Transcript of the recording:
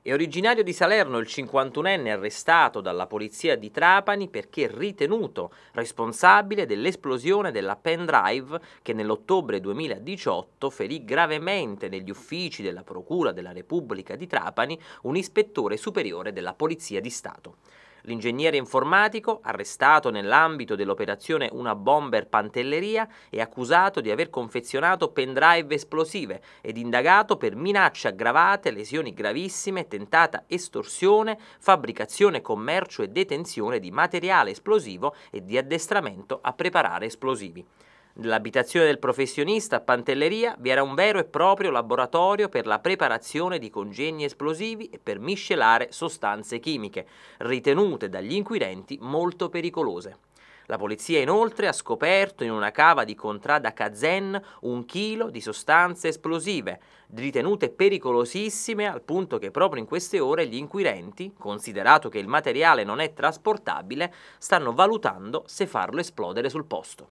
È originario di Salerno il 51enne arrestato dalla polizia di Trapani perché ritenuto responsabile dell'esplosione della pendrive che nell'ottobre 2018 ferì gravemente negli uffici della Procura della Repubblica di Trapani un ispettore superiore della Polizia di Stato. L'ingegnere informatico, arrestato nell'ambito dell'operazione Una Bomber Pantelleria, è accusato di aver confezionato pendrive esplosive ed indagato per minacce aggravate, lesioni gravissime, tentata estorsione, fabbricazione, commercio e detenzione di materiale esplosivo e di addestramento a preparare esplosivi. Nell'abitazione del professionista a Pantelleria vi era un vero e proprio laboratorio per la preparazione di congegni esplosivi e per miscelare sostanze chimiche, ritenute dagli inquirenti molto pericolose. La polizia inoltre ha scoperto in una cava di Contrada Kazen un chilo di sostanze esplosive, ritenute pericolosissime al punto che proprio in queste ore gli inquirenti, considerato che il materiale non è trasportabile, stanno valutando se farlo esplodere sul posto.